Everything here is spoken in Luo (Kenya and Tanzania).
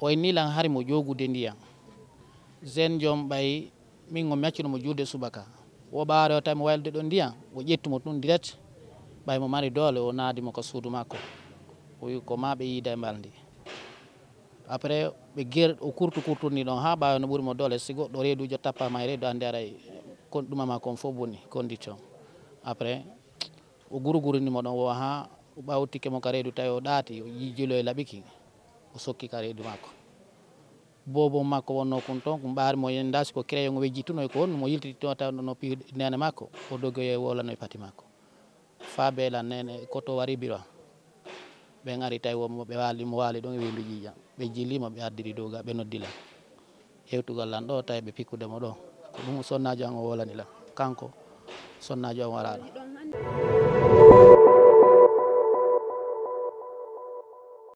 o inni lan hari mo jogude ndiyam zen jom ɓay min go meccunomo julde subaka wo ɓaare o tawi mo waylde ɗo ndiyam o ƴettumo ɗum direct ɓay mo mari doole o naadimo ko suudu makko o wi ko ma ɓe yiida e mbalndi après ɓe guer o kurtu kurtunni ɗon ha ɓawano ɓurimo doole si goɗɗo reeduujo tappama e reedu hannde ara ɗumama kon fof boni condition après o gurugurinimo ɗon wo ha ubauti kemo karedu tayo dati yijilo e labiki usoki karedu mako bobo mako wono kunto kumbar mo yendas ko kire yongo weji tuno ko mo yilti to ta no pi nene mako odogo e wola no pati mako fa bela nene koto wari biro be ngari tayo mo be wali mo wali do ngi jija be jili mo be addiri doga be noddila hewtu gallan do tay be pikku demo do ko dum sonna jango wola nila kanko sonna jango wara Thank you.